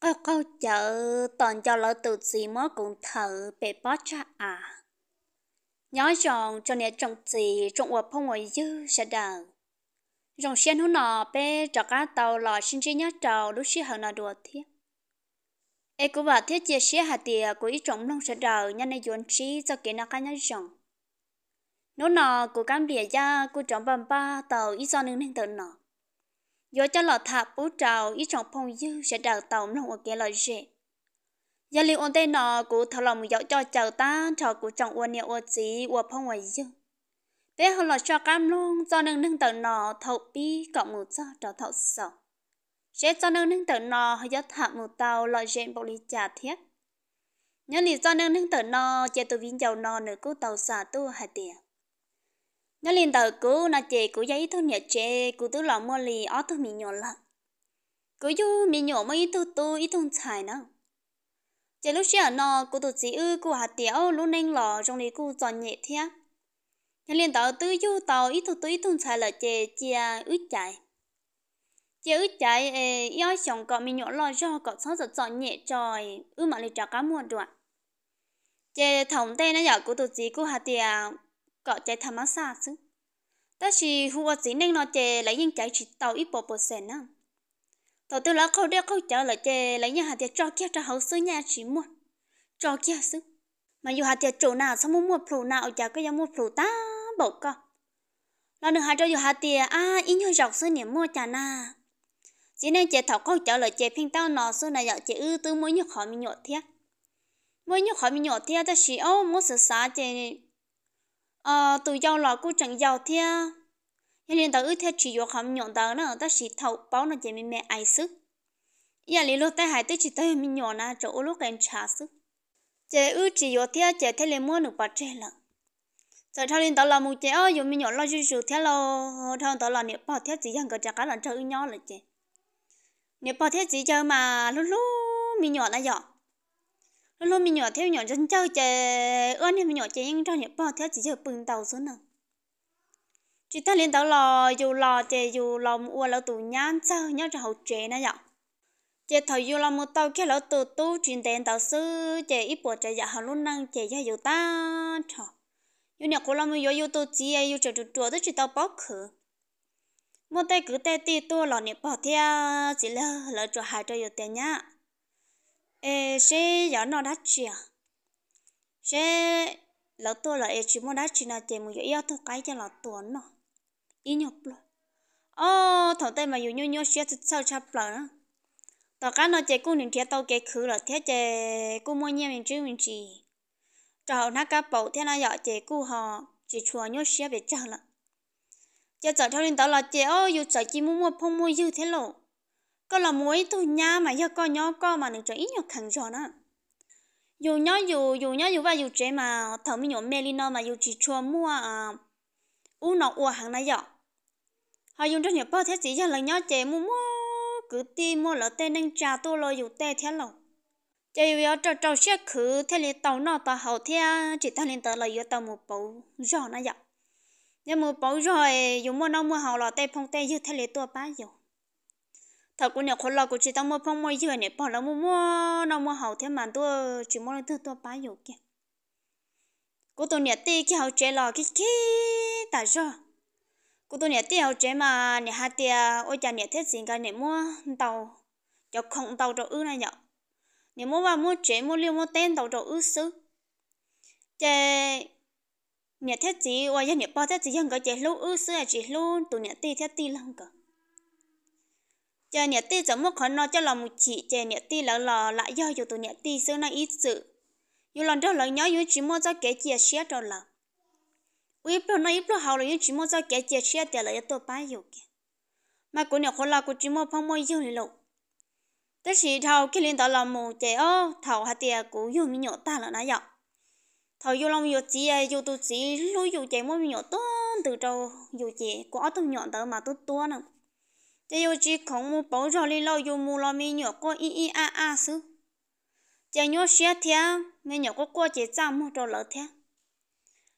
Câu câu chợ toàn cho lỡ tụt gì mới cũng thở bề bó cho à. Nhớ giòn cho nè trồng gì trồng ua phong ngoài dư sẽ đờ. Rồng xuyên hú nọ bê trọ cá tàu lò xin chi nhá trầu lúc xí hờ nọ đùa thiết. Ê cũng bà thiết chia sẻ hạt tìa của ý trồng nông sẽ đờ nhanh này dùn trí cho kỹ nọ cá nhá giòn. Nếu nọ của cam địa ra của trồng bầm ba tàu ý do nương nên tự nọ do cho lọ thả bố trào ý trong phong dư sẽ đào tàu nông ở kia lọ rễ giờ liệu ôn tê nọ cụ thảo lòng dọ cho chào ta trò cụ trọng ôn nhiều ôn gì ôn phong ngoài dư bé hơn lọ cho cam luôn cho nâng nâng tờ nọ thầu bi cộng một cho trò thầu sầu sẽ cho nâng nâng tờ nọ do thả một tàu lọ rễ bộ lý trà thiết nhớ lý cho nâng nâng tờ nọ chạy tù viên giàu nọ nữa cụ tàu xả tu hai tiền nó liền tờ cú nó chè cú giấy thôi nhẹ chè cú tứ lọ mua lì ó thu mì nhộn lợ cú du mì nhộn mới thu tu ít thùng xài nữa, chè lúc xưa nó cú tụt chỉ ư cú hạt tiểu lúc nên lọ trong này cú giòn nhẹ thia nó liền tờ tứ du tàu ít thu tu ít thôn xài lợ chè chia ướt chạy chè ướt chạy ê yếu chồng cọ mì nhộn lọ do cọ sáu giọt giòn nhẹ trời ư mà lì trả cá mua được chè thòng tay nó giờ cú tụt chỉ cú hạt tiểu có chạy thăm ăn xa chứ ta chỉ hùa chỉ nên nó chạy lấy những chạy chỉ tàu ít bộ bộ sen á tàu tư lá câu đeo câu chở lại chạy lấy những hạt tiền cho kia cho hậu sư nhà chỉ mua cho kia chứ, mà dù hạt tiền chỗ nào sao mua mua phù nào chả có giá mua phù ta bộ co là đừng hạt cho dù hạt tiền à in hơi dọc sư niệm mua chả na chỉ nên chạy thảo câu chở lại chạy phim tao nó sư này dạo chạy ư tư mua nhục họ mình nhột thiệt mỗi nhục họ mình nhột thiệt ta chỉ ô mua sự xá chạy ờ tụi giàu lọ cũng chẳng giàu thia hiện lên tao ước theo chỉ vô khám nhọn tao nữa ta chỉ thầu báo nó chỉ mình mẹ ai sức giờ lý lúc tao hai tới chỉ tới mình nhọn na chỗ lúc em trả sức chế ước chỉ vô thia chế thế lên mua được bát chè lận giờ thao lên tao là một chế ơi dù mình nhọn lo chú chú thế lo thao tao là niệm bảo thế chỉ rằng cái chả cá là chơi nhau là chế niệm bảo thế chỉ chơi mà lúc lúc mình nhọn là giỏi lúc mình nhỏ theo nhỏ chân chơi chơi ơn thì mình nhỏ chơi nhưng trong những bao theo chỉ chơi bừng tàu xuống nào chỉ ta liên tàu lò dù lò chơi dù lò mua lò tủ nhãn chơi nhớ cho hậu chế nè dạo chơi thầu dù lò mua tàu kia lò tù tu truyền tiền tàu sư chơi ít bộ chơi dạ hậu lúc năng chơi dạ dù ta trời dù nhà cô lò mua dù tù chỉ ấy dù chơi trụ trụ tới chỉ tàu bóc khử mua tay cứ tay tì tu lò nè bỏ theo chỉ lơ lỡ cho hai chơi dù tiền nhá ê sẽ giờ nó đã chi à sẽ lão tua là ê chỉ muốn đã chi nào thì mình yêu thôi cái cho lão tua nó à? ý nhập rồi ô thằng tây mà dù nhau nhau sẽ sao chập lợ nữa tao cá nó chỉ cũng những thiệt tao cái khứ là thế chơi cũng mua nhau mình chứ mình chỉ trò nó cá bầu thế nó dọ chơi cũng họ chỉ chùa nhau sẽ bị chợ lợ chơi chợ theo lên tao là chơi ô dù chơi chỉ muốn mua phong mua dư thế lộ có là mỗi thôi nha mà giờ có nhỏ có mà cho ít nhỏ khẳng cho nó, dù nhỏ dù dù nhỏ dù và dù trẻ mà thở mình nhỏ mê li nó mà dù chỉ cho mua à u nó u hàng này giờ họ dùng cho nhỏ bao thế chỉ cho lần nhỏ trẻ mua mua cứ ti mua lỡ tên nên trà tôi lo dù tê thế lòng cho dù yếu cho cho xe khứ thế liền tàu nọ tàu hậu thế chỉ thằng liền tàu là yếu tàu một bầu rõ này giờ nếu một bầu rồi dù mua nó mua hậu là tê phong tê như thế liền tua bá rồi thà cũng nè khốn lo cũng chỉ tao mua phong mua dừa nè bỏ lỡ mua mua nó mua hậu thế mà tôi chỉ mua thứ tôi bán dầu kia cô tôi nè tê khi hậu chế lò cái khi, tại sao cô tôi nè tê hậu chế mà nè hai tia ôi cha nè thế gì cả nè mua tàu cho không tàu cho ư này nhở nè mua vào mua chế mua liêu mua tên tàu cho ư xứ chế nè thế gì ôi cha nè bao thế gì hơn cả chế lâu ư xứ là chỉ lâu tụi nè tê thế tê lắm cả chè nhẹ ti giống một khói nó cho lòng một chị chè nhẹ ti là lò lại do dù tụi nhẹ ti xưa nay ít sự dù lần đó lời nhớ dù chỉ mua cho kẻ chia sẻ đó là uy pro nó ít pro hậu là dù chỉ mua cho kẻ chia sẻ để lại tôi bay dù kì mà cô nhẹ khổ là cô chỉ mua phong mua yêu này lộ tức thì thầu khi lên đó là một chè ô thầu hạt tiền của dù mình nhọ ta là nãy giờ thầu dù lòng dù chỉ dù tụi chỉ lúc dù chè mua mình nhọ to từ đầu dù chè có tôi nhọ tới mà tôi to nè 这有只恐怖包着的老有木老美鸟哥咿咿啊啊说，这鸟夏天美鸟哥过节咋么着了天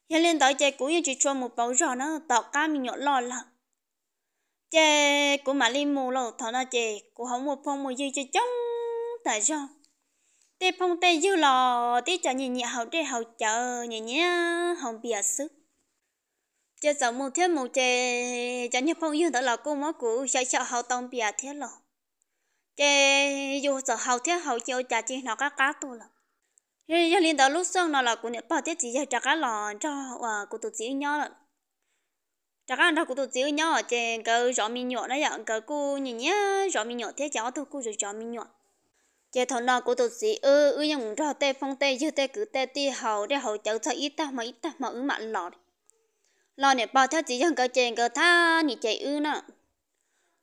？hiện lên tới chơi cũng như chỉ cho một bầu rò nó tọt cá mình nhọt lo là chơi của mà lên mù lâu thọ nó chơi của không một phong một dư chơi chống tại sao tê phong tê dư lò tê cho nhìn hậu tê hậu chờ nhẹ nhẹ hồng cho giống một thiết một chè cháu nhập phong yêu đó là cô má cũ sẽ sợ hậu tông bìa thế lo chè dù sợ hậu thiết hậu chiều chả chi nó cá cá tu lo rồi giờ liên đó lúc xong nó là cũng nhận bảo thiết chỉ giờ chả cá lò cho và cô tổ chỉ nhau rồi chả cá đó cô tổ chỉ nhau chè cơ rõ mi nhọ nó dạng cơ cô nhìn nhá rõ mi nhọ thế cháu tôi cô rồi rõ mi nhọ chế thọ nọ của tổ sĩ ư ư những trò tê phong tê dư tê cứ tê ti hậu để hậu cháu sợ ít ta mà ít ta mà ư mặn đi lo nè bao theo chỉ chẳng cái chuyện cái tha nhị chạy ư nè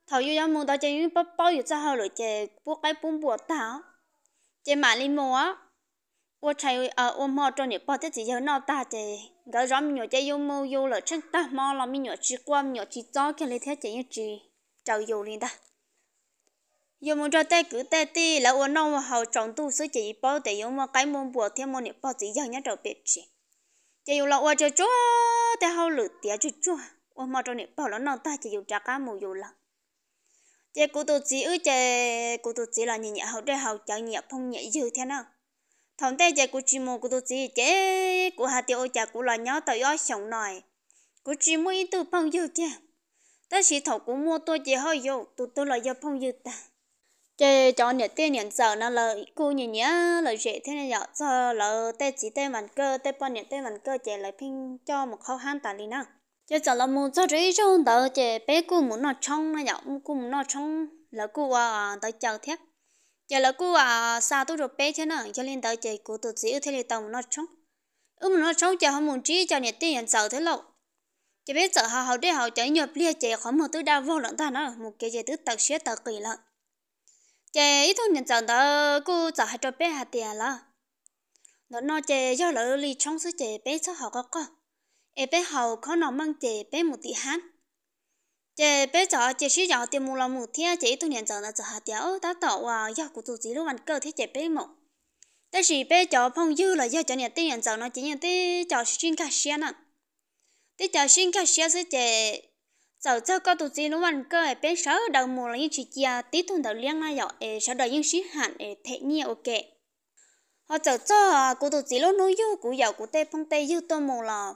thầu yêu muốn tao chạy ư bao bao yêu sao rồi chạy buộc cái bún bùa tao chạy mà lên mua, á ô chạy ở ôm mò cho nè bao theo chỉ chẳng nó ta chạy cái rắm nhỏ chạy yêu mồ yêu là chân ta mò là mi nhỏ chỉ qua nhỏ chỉ cho cái lấy theo chạy như chỉ trâu yêu lên ta yêu muốn cho tay cứ tay ti là ô nông hầu trọng tu sửa chỉ bao để yêu mà cái mồm bùa thêm mồm nè bao chỉ chẳng nhá trâu biệt chỉ chị dùng lọ cho chúa để hậu lử tía cho chúa ô mà trong này bảo là nó ta chỉ dùng trả cá mù dùng lặng chỉ cụ tổ chỉ ư chỉ cụ tổ chỉ là nhìn nhẹ hậu để hậu chẳng nhẹ phong nhẹ dư thế nào thằng tê chị cụ chỉ mù cụ tổ chỉ chị cụ hà tiêu chị cụ là nhau tới ở sống này cụ chỉ mua ít từ phong dư chứ ta chỉ thầu cụ mua tôi chị hơi dùng tụi tôi là do phong dư ta chế cho nhà tiền nhận giờ nó là cô nhìn nhá là dễ thế này nhở giờ là tê chỉ tê mình cơ tê bao nhiêu tê mình cơ chế lại pin cho một khó khăn tại đi nào chế giờ là muốn cho rưỡi cho đó chế bé cô muốn nó trong nó nhở cô muốn nó trong là cô à, à tới chờ thiết chế là cô à sao tôi được bé thế nào cho nên tới chế cô tôi chỉ thế này tàu nó trong ừm nó trong chế không muốn chỉ cho nhà tiền nhận giờ thế lâu chế bé giờ họ họ để họ chạy nhập lia chế không mà tôi đau vô lẫn ta nó một cái chế tứ tật xé tật kỳ lận chế ít thôi nhận chọn đó cô chọn hai trò bé học tiếng là nó nó chế do lỡ lì trong số chế bé cho học có có em bé học có nó mang chế bé một tí hát chế bé chọn chế sử dụng tiền mua lòng một thiên chế ít thôi nhận chọn là chọn hạt tiền đã tạo và do của tổ chức lúc ăn cơ thế chế bé một 但是别叫朋友了，要叫你对人走呢，今年得叫新开始呢，得叫新开始是这。giờ cho con tổ chức luôn ăn cơ ở bên sáu đầu mùa là những chị kia à, tí thùng đầu liên là dọ ở sáu đầu những sĩ hạn ở thế nhiều ok họ giờ cho cô tổ chức luôn nói yêu cú giàu cú tây phong tây yêu tôi mùa là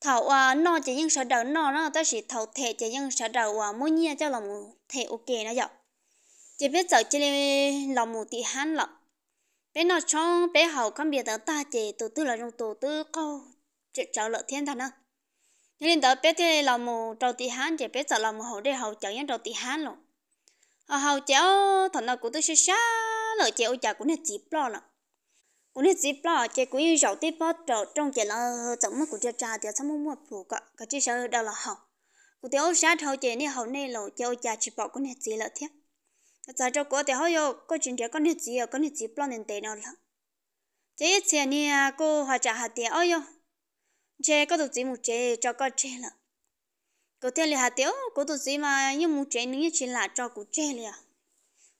thảo à nó chỉ những sáu đầu nó nó ta chỉ thảo thể chỉ những sáu đầu à mỗi nhà cho lòng thể ok nó dọ chỉ biết giờ chỉ lòng một tí hắn lọ bé nó trong bé hậu không biết tới ta chỉ tổ tư là trong tổ tư câu chuyện cháu lợi thiên thần à nên đó bé thế là một trâu tì hán thì bé sợ là một hậu để hậu cháu nhân trâu tì hán luôn ờ, hậu cháu thằng nào cũng tôi sẽ xa lời chèo chả cũng nên chip lo lắm cũng nên chip lo chè cũng như rau tép bao trâu trong chè là ờ, chẳng mất cũng chưa trà thì sao mua mua phụ cả cái chỉ sợ đâu là hậu cũng theo xa hậu chè nên hậu này là chèo chả chỉ bảo cũng nên chỉ lỡ thiếp ờ, giờ cho cô thì hậu yo có chuyện gì có nên chỉ có nên chip lo nên tiền nào lắm chế chè nè cô hòa trả hạt tiền ơi yo chế có tụt gì một chế cho có chế là có thể là hạt tiếu có tụt gì mà như một chế nếu như chỉ là cho cụ chế là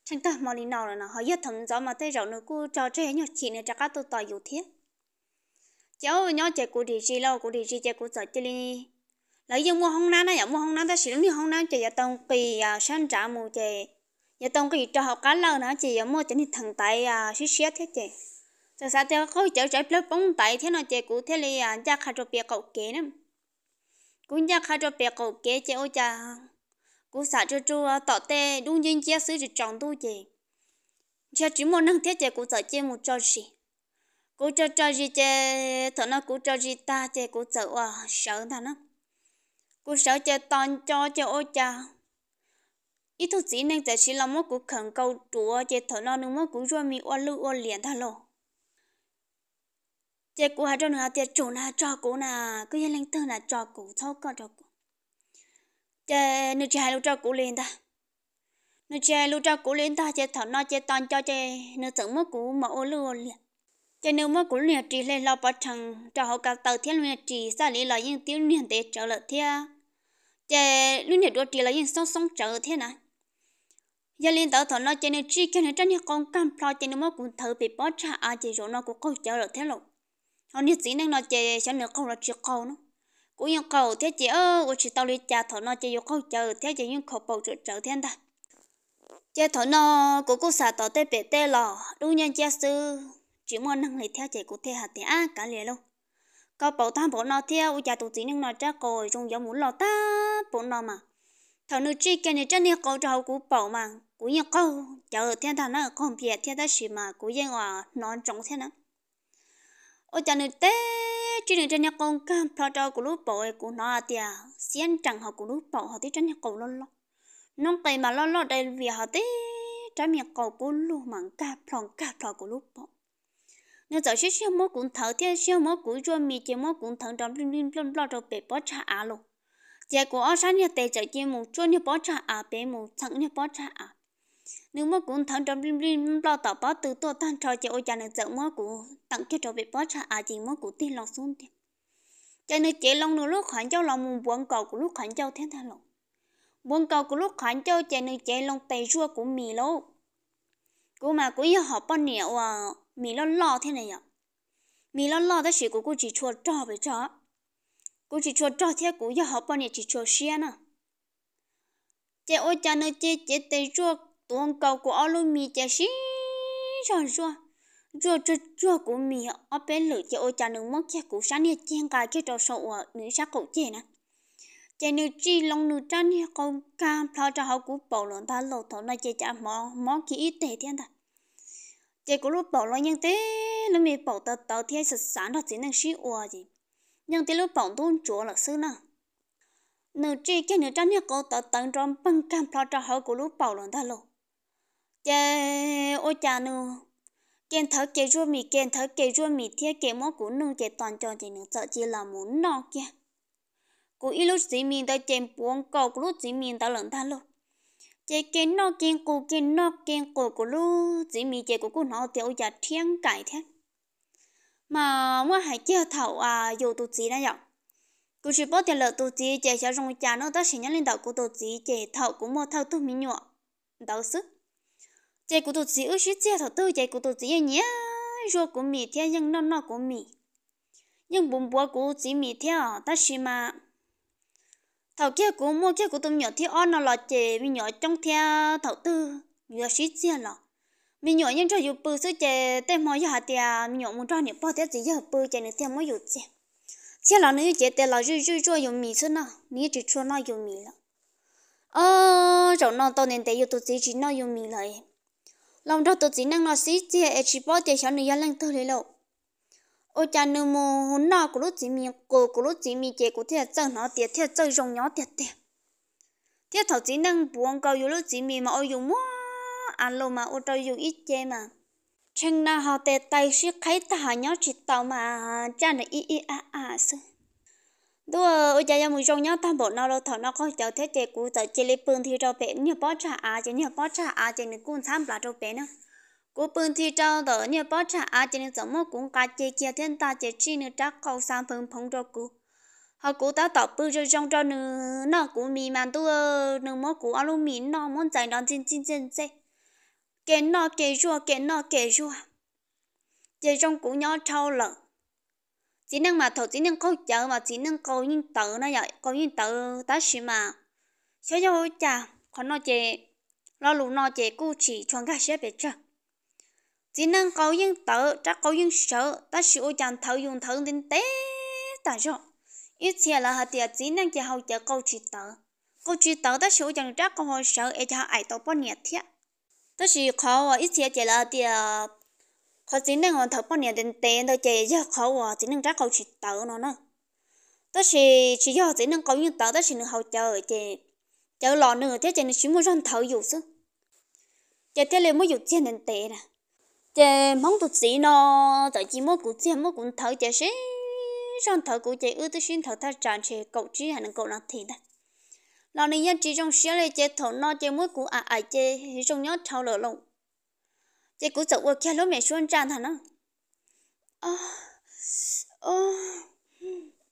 chẳng ta mà đi nào là nó họ giết thằng gió mà thấy rậu nó cứ cho chế nhiều chỉ này cho các tụt tỏi yếu thiết cháu nhớ chế cụ đi gì lâu cụ đi gì chế cụ sợ chơi đi lấy dùng mua hông nan đó mua hông nát ta sử dụng như hông nan chế giờ tông kỳ à, sáng trả mù chế giờ tông kỳ cho học cá lâu nữa chế giờ dạ, mua chế thì thằng tại à, xí xí thế chế giờ sao theo khối cháu trái lớp bóng tay thế nó chơi cụ thế này à cha khai cho bia cậu kế nữa cũng cha khai cho bia cậu kế chơi ô cha cụ xả cho chú tọt tê đúng dân chia sứ chỉ tròn tu chơi cha chỉ muốn năng thế chơi cụ sợ chơi một trò gì cú cho cho gì chơi thợ nó cụ cho gì ta chơi cụ sợ à sợ thằng nó cụ sợ chơi toàn cho chơi ô cha ít thôi chỉ nên chỉ là một cú khẩn cầu chúa chơi thợ nó nương một cụ rồi mi oan lưu oan liền thằng lộ chị của hai trong là chị chủ là cho cũ là cứ yên lên thương là cho cũ cho con cho cũ chị nữ chị hai lúc cho cũ liền ta nữ chị hai lúc cho cũ liền ta chị thảo nó chị toàn cho chị nữ tưởng mất cũ mà ô lưu liền chị nữ mất cũ liền chị lên lo bỏ thằng cho họ cả tàu thiên liền chị xa lý là những tiếng liền để trở lại thia chị lúc này đua chị là những song song trở thế này giờ liên tàu thọ nó cho nên chi cái này tránh con cam lo cho nên mất cũng thử bị bỏ ra à chị rồi nó cũng câu chờ được thế lộ họ nhiệt sĩ năng nó chơi cho nên không là chuyện câu nó cũng như câu thế chị ơ của chị tao đi cha thọ nó chơi yêu câu chờ thế chị nhưng khẩu bầu trợ trợ thiên ta chơi thọ nó của cô xả tỏ tê bể tê lò đúng nhân cha sư chỉ muốn năng lực theo chị của thế hạt thế á cả liền luôn có bảo tham bảo nó theo u cha tụ chỉ năng nó cha cồi trong gió muốn lò ta bảo nó mà thằng nữ chi kia này chân này câu trâu của bảo mà cũng như câu chờ thiên ta nó không biết thiên ta gì mà cũng như là nó trống thế nữa ô chân nữa té chỉ nên trên nhà con cam phao trâu của lúc bầu của nó thì à xiên chẳng họ của lúc bầu họ thì chân nhà cầu lo lo nông cây mà lo lo đây vì họ thì trái miệng cầu của lúc mặn cà phao cà phao của lúc bầu nếu giờ xíu xíu mỗi cũng thở theo xíu mỗi cũng cho mì chỉ mỗi cũng thở trong lim lim lim lo cho bé bỏ cha à luôn giờ của ông sáng nhà tệ chợ chỉ một chút nhà bỏ cha à bé một thằng nhà bỏ cha à nếu mà cũng thằng trong blim blim lo tỏ bó từ tổ tan trò chơi ôi cha nữa giận mà cũng tặng cho trò về bó cha à chỉ mà cũng tin lòng xuống thì cho nên chị long nữa lúc khánh cho lòng muốn buồn cầu của lúc khánh cho thế thà lòng buồn cầu của lúc khánh cháu cho nên chị long tay rua của mì lâu cô mà cũng yêu học bao nhiêu à mì lo lo thế này à mì lo lo đó chỉ của cô chỉ chua trò về trò cô chỉ chua trò thế cô yêu học bao nhiêu chỉ chua xia nè chị ôi cha nơi chị chị tay rua tuôn cầu của ô lô mì chả xí cho, cho cho cho rồi của mì ở bên lửa chả ô chả nướng mốc chả củ sáng nè chen cái cái trò sổ ở nữ sát cậu chè nè chả nữ chi long nữ trăn nè con cam pha cho họ của bầu lợn ta lẩu thọ này chả chả mỏ mò kỹ ít tệ thiên ta chả của lúc bảo lợn nhân tế lúc mì bảo tàu tàu thiên sạch sáng đó chỉ năng xí ua gì nhưng tế lúc bảo tuôn chúa là sư nào nữ chi cái nữ trăn nè cô tàu tận trong băng cam pha cho họ của lúc bảo lợn ta lẩu chê ô cha nu kiến thở kiến rua mì kiến thở kiến rua mì thiết kê mó cú nung kê toàn cho chỉ nửa sợ chỉ là muốn nọ kia cú ít lúc gì mình tới chèn buông cầu cú lúc gì mình tới lần ta luôn chê kiến nọ kiến cú kiến nọ kèn cú cú lúc gì mình chê cú cú nọ tiểu già thiên cải thế mà mua hải kia thảo à dù tụ gì đã dọc cú chỉ bớt tiền lợi tụ gì chè sẽ rong cha nó ta sẽ nhắn lên đầu cú tụ gì chè thảo cú mua thảo tụ mình nhọ đầu sức chạy của tôi chỉ ước sẽ chạy thọ tôi chạy của tôi chỉ nhớ rồi của mì theo nhưng nó nó của mì nhưng bún bò của chỉ mì theo ta xí mà thầu kia của mua kia của tôi nhỏ thì on nó là chạy mình nhỏ trong theo thầu tư vừa sĩ chia lọ mình nhỏ nhưng cho dù bự sữa chạy tên mò giờ thì mình nhỏ muốn cho những bao tiết gì giờ bự chạy nữa theo mỗi dù chạy chia lọ nữa chạy tên là rư rư rư dùng mì sữa nào nghĩ chỉ cho nó dùng mì lọ ờ chỗ nó tao nên để yêu tôi chỉ nó dùng mì lại lòng đầu tổ chính năng nó xí chia e chỉ bỏ tiền cho nữ gia lăng tư lấy lộ ô cha nữ mồ hôn nọ của lúc chỉ mi cô của lúc chỉ mi chế của thiệt chân nó tiệt thiệt chân rồng nhỏ tiệt tiệt thiệt thầu chính năng buông câu yêu lúc chỉ mi mà ô dùng mua à lô mà ô trâu dùng ít chế mà chừng nào họ tệ tay siết khai ta nhỏ chỉ tàu mà cha nữ y y a a sưng đua ở nhà nhà mình trong nhau tam bộ nó đâu thằng nó có chờ thế chế cú cháu chế lấy bưng thì cho bé nhiều bó trà à chế nhiều bó trà à chế nên cũng tham là cho bé nữa cú bưng thì cho đỡ nhiều bó trà à chế nên giống một cũng cá chế kia thiên ta chế chi nữa chắc câu sang phun phong cho cú họ cú ta tỏ bưng cho trong cho nữa nó cú mì mà đua nữa mỗi cú alu nó muốn chạy đón chín chín chín chín cái nó cái rùa cái nó cái rùa chế trong cú nhỏ trâu lợn chỉ năng mà thầu chỉ năng câu chợ mà chỉ năng câu nhân tử nó vậy câu nhìn tự ta xí mà xé cho ôi chà còn nó chè lo lù nó chè cú chỉ chọn cái xé bể chưa chỉ năng câu nhân tử chắc câu nhân sợ ta xí ôi chàng thầu dùng thầu đến té ta rồi ít chia là hạt tiền chỉ năng chè hậu chợ câu chỉ tự câu chỉ tự ta xí ôi chàng chắc câu hỏi sợ e cho ai tàu bao nhiệt thiệt ta xí khó ít chia chè là tiền khó chỉ nên ngon thập bao nhiêu đến tiền thôi chị giờ khó à chỉ nên ra cầu chỉ tự nó nữa đó chỉ chỉ giờ chỉ nên có những tự đó chỉ nên hậu chờ chị chờ lọ nữa thế chị nên chỉ muốn răng thầu dụ chứ chị thế là muốn dụ tiền đến tiền à chị mong tụt gì nó tại chỉ muốn cũng tiền muốn cũng thầu chị sẽ răng thầu của chị ư tôi xin thầu ta tràn chị cậu chỉ hành cậu nào thì đấy lọ này nhân chỉ trong xe này chị thầu nó chị muốn cũng à à chị trong nhớ thầu lỡ lộn 这股走过开罗美顺站他呢。啊啊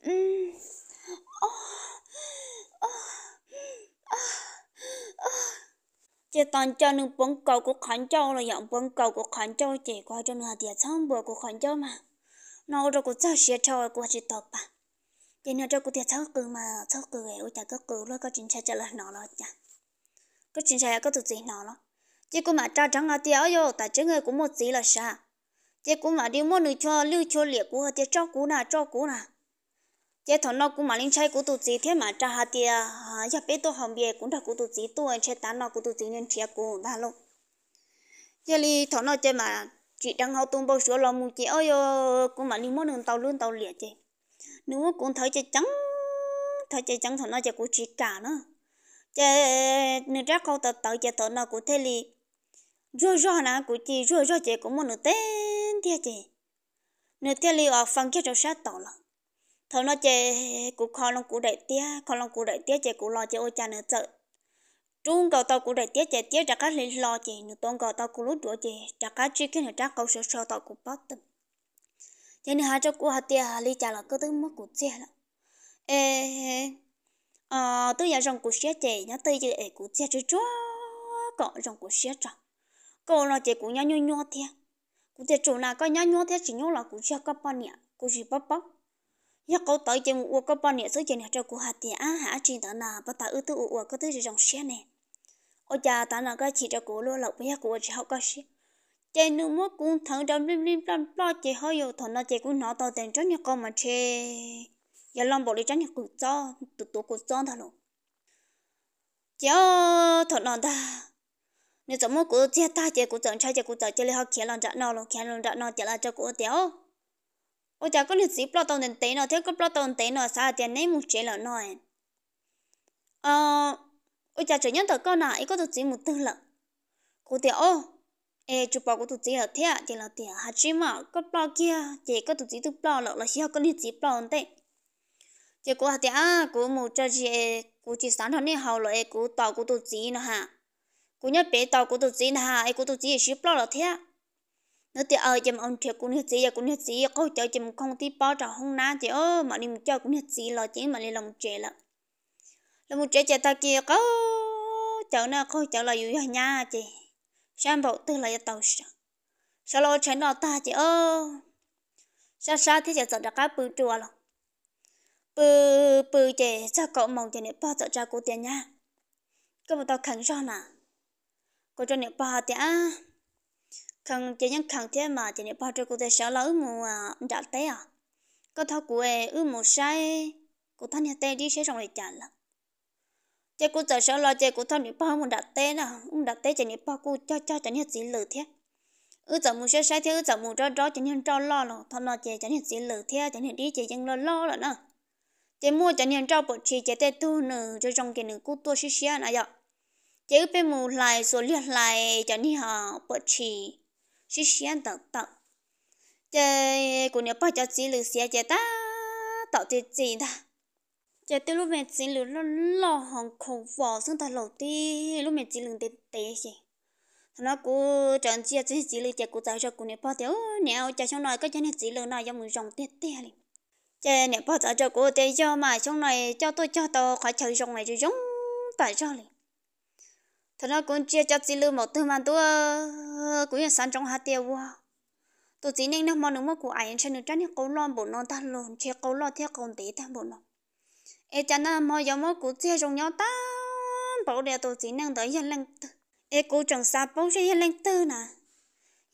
嗯啊啊啊啊！这当家能帮搞个看招了，要帮搞个看招，这块就拿点仓博个看招嘛。那我这个早些招过去打吧。这那这个点仓股嘛，仓股哎，我这个股了，个警察就来拿了呀，个警察也个都贼拿了。chỉ cũng mà cha trắng à tiêu yo tại chứ người cũng một gì là xa chỉ cũng mà đi mua nữ cho lưu cho liệt của tiêu cho cú nà cho cú nà chỉ thằng nó cũng mà linh chay của tụi gì thế mà cha hà tiêu à, giờ biết tôi hồng bia cũng đã của tụi gì tôi chơi tán nó của tụi gì nên chia của ba luôn giờ đi thằng nó chơi mà chị đang học tung bao sữa lo mu chị ơi ờ, cũng mà đi mua nữ tàu luôn tàu liệt chị nếu cũng thấy chơi trắng thấy chơi trắng thằng nó chơi của chị cả nữa chơi nếu ra câu tập tới chơi thằng nó của thế liền rồi rồi nào của chị rồi rồi chị cũng muốn nửa tên tia chị nửa tiếc liu ở phần kia trong sát tỏ lắm thầu nó chị cũng khó lòng của đại tia khó lòng của đại tia chị cũng lo chị ôi cha nửa chợ trung cầu tao của đại tia chị tia chắc các lên lo chị nửa tôn cầu tao của lúc đó chị chắc các chi cái nửa chắc cầu sơ sơ tao của bắt tâm cho nên hai cháu của hai tia hai ly trả là cứ tới mất của chị là ê ờ tôi giờ rồng của xe chị nhớ tới chị của chết chứ chúa cọ rồng của xe trọng cô là chị cũng nhớ nhớ nhớ thiệt, cô thể chủ nào có nhớ nhớ thiệt, chỉ nhớ là cô chưa có bao nhiêu cô chỉ bắp bắp nhớ cô tới chị mua có bao nhiêu số chị nhà cho cụ hạt tiền á hả chị ta là bắt ta ưu tư ủ có tới dòng xe này ôi cha ta là cái chị cho cụ luôn lộc bây giờ cụ chỉ học cái gì chị nữ mua cũng thằng trong lim lim lam lo chị hơi yêu thằng nào chị cũng nói tao tiền cho nhà con mà chơi, giờ làm bộ đi cho nhà cụ cho tụt tụt cụ cho thằng nó chị thằng nó ta nếu giống một cú chia ta chơi cú chọn chơi chơi cú chọn là họ kia lần trận nào luôn kia lần trận nào chơi là cho cú tiêu ôi chả có lịch sử plot tàu đến tế nào thế có plot tàu đến tế nào sao tiền này một chế là nói ờ ôi chả chỉ nhận được con nào ít có tụt chỉ một tư lợ cú tiêu ê chụp bao cú tụt chỉ là thế à chỉ là tiền hạt chỉ mà có plot kia chỉ có tụt chỉ tụt plot lợ là chỉ có lịch sử plot đến tế chỉ cú hạt tiền cú một chơi chỉ cú chỉ sáng thằng này hậu lợ cú tàu cú tụt chỉ nữa ha cú nhớ bé tàu cú tổ chí nà ai cú tổ thì ship lo là thế nó thì ở chấm ông thiệt cú nhớ chí à cú nhớ chí có chơi chấm không tí bao trả không ná chứ ơ mà đi một chơi cú nhớ chí lo chứ mà đi lòng trẻ là là một trẻ trẻ ta kia có cháu nào có cháu là yếu nhà chị sang bảo tư là tàu sao sao lo chén nó ta chị ô, sao sao thế chị sợ đã cá bự chùa rồi bự bự chị sao cậu mong chị nè bao sợ cha cú tiền nha cái mà tao khẳng cho nào cô cho nè ba thì à khăn chỉ những khăn thế mà chỉ nè ba cho cô thấy sợ là ư mù à đã té à có thao của em ư mù sai cô thanh nhà té đi sẽ xong lại trả là chỉ cô sợ sợ là chỉ cô thanh nè ba mù đã té nè mù đã té chỉ nè ba cô cho cho chỉ nè chỉ lử thế ư giờ mù sẽ sai thế ư giờ mù cho cho chỉ nè cho lo rồi thanh là chỉ chỉ nè chỉ lử thế chỉ nè đi chỉ chẳng lo lo rồi nè chỉ mua chỉ nè cho bộ chỉ chỉ té tu nè cho trong cái nè cô tu xí xí à nè vậy chế bên mù lại số liệt lại cho ni họ bỏ chỉ chỉ xiên tạo tạo chế cũng nhớ bỏ cho chỉ lừa xe chế ta tạo chế gì ta chế tiêu lúc mình chỉ lừa lo lo hàng khổ vỏ xong ta lẩu đi lúc mình chỉ lừa để để gì nó cũng chẳng chia chế chỉ lừa chế cũng tạo cho cũng nhớ bỏ tiêu nếu chế xong nói cái chế này chỉ lừa nói giống mình rồng tê tê liền chế nếu bỏ cho cô tê cho mà xong này cho tôi cho tôi khỏi chơi rồng này rồi giống tại cho liền thằng nó cũng chia cho chị lưu một thứ mà tôi ờ, cũng là sáng trong hạt tiêu quá tôi chỉ nên nó mong nó mất của ai trên nước trắng câu lon bộ nó ta lồn chia câu lon theo câu tế ta bộ nó ê cha nó mà giống mất của chia trong nhau ta bảo để tôi chỉ nên tới hiện lên ê cô chẳng xa bảo sẽ hiện lên tư nè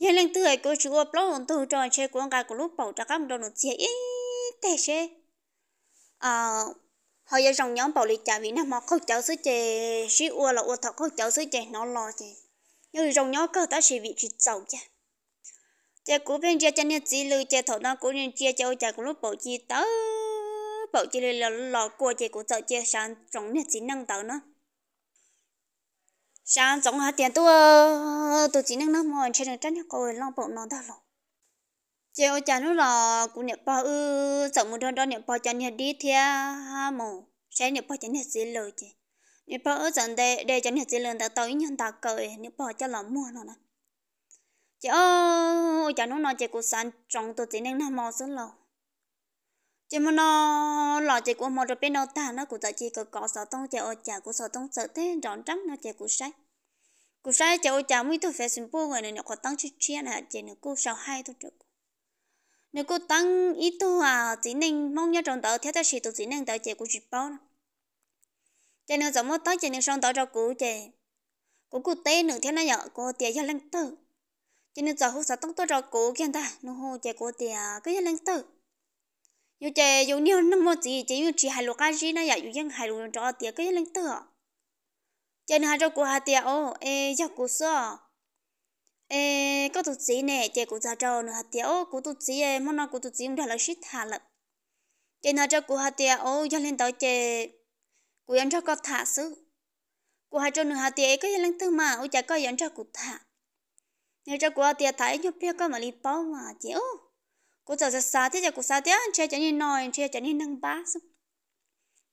hiện lên tư ấy cô chú ốp lon tôi cho chơi quảng cáo của lúc bảo cho các đồng nó chia ít thế à họ giờ dòng nhóm bảo lý trả vì nó mà không cháu sứ chè sĩ ua là ua thật không cháu sứ chè nó lo chè nhưng dòng nhóm cơ ta sĩ vị trí giàu chè chè cú bên chia chân nhất chỉ lư chè thổ đó cú nhân chia cho chè của lúc bảo chi tớ bảo chi là lò cua chè của sợ chè sáng trong nhất chỉ năng tớ nó sáng trong hạt tiền tôi tôi chỉ năng nó mòn trên đường tránh cô lòng bảo nó đã lọ chiều chả nó là cũng nhập bao ư sợ một đơn đó nhập bao cho nhập đi thia ha mồ sẽ nhập bao cho nhập gì lời chứ nhập bao ư dần để để cho nhập gì lời ta tới nhân ta cười nhập bao cho lắm mua nó nè chị ơi chả nó nói chị cũng sáng trong tôi chỉ nên làm mò rất lâu chị mà nó là chị cũng mò được bên đâu ta nó cũng tại chị có có sợ tông chị ơi chả cũng sợ tông sợ thế rõ trắng nó chị cũng sai, cũng sai chị ơi chả mới tôi phải xin bố người này nó có tăng chi chia này chị nó cũng sao hay thôi được nếu cô tăng ít thôi à chỉ nên mong nhau trong tàu theo ta sĩ tụ chỉ nên tàu chạy của chụp bao chạy nữa giống một tàu chạy nữa xong tàu cho cũ chạy cũ cụ tê nữa theo nó nhỏ cô tiệt cho lên tàu chạy nữa giờ hút sao tông tàu cho cũ kia ta nó hô chạy cô tiệt cứ cho lên tàu dù chạy dù nhiều nó một gì chỉ dù chỉ hai lục cái gì nó nhỏ dù dân hai lục cho tiệt cứ cho lên tàu chạy nữa cho cô hai tiệt ô ê cho cô sợ ê có tụt gì nè chị cũng ra trâu nữa hạt tiêu cũng tụt gì em món nào cũng tụt cũng đã là shit thả lận chị cho cụ hạt tiêu ô cho lên tới chị cụ ăn cho có thả xứ cụ hạt trâu nữa hạt tiêu có lên thứ mà ô chả có ăn cho cụ thả nếu cho cụ hạt tiêu thả cho biết có mà đi bao ô cụ giờ xa thế giờ cụ xa thế chị nên nói chị chẳng nên năng bá xứ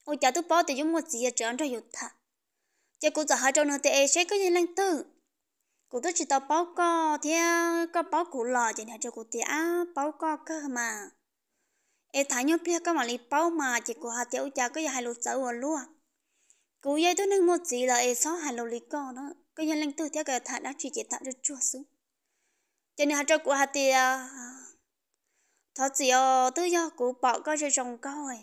ô chả tôi bao thì dùng một gì giờ ăn cho dụ thả chị cụ giờ hạt trâu nữa thì sẽ có lên thứ cụ tôi chỉ tao báo co thì có báo cụ lò chỉ nhà cho cụ thì á báo co cơ mà ê thái nhớ bia có mà li báo mà chỉ cụ hạt tiểu cha có giờ hai lô sáu rồi luôn cụ dây tôi nâng một gì là ê sáu hai lô li co đó có giờ lên tôi theo cái thả đã chỉ chỉ thả được chua xuống cho nên hạt cho cụ hạt à, thì thật gì ờ tôi do cụ bỏ coi cho chồng coi